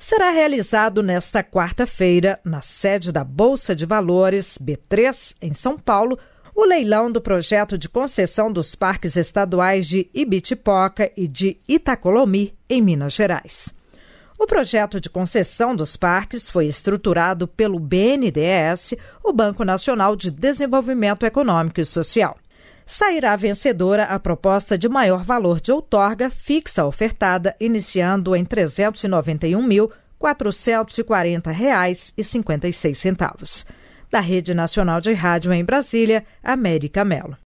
será realizado nesta quarta-feira, na sede da Bolsa de Valores B3, em São Paulo, o leilão do projeto de concessão dos parques estaduais de Ibitipoca e de Itacolomi, em Minas Gerais. O projeto de concessão dos parques foi estruturado pelo BNDES, o Banco Nacional de Desenvolvimento Econômico e Social sairá vencedora a proposta de maior valor de outorga fixa ofertada, iniciando em R$ 391.440,56. Da Rede Nacional de Rádio em Brasília, América Melo.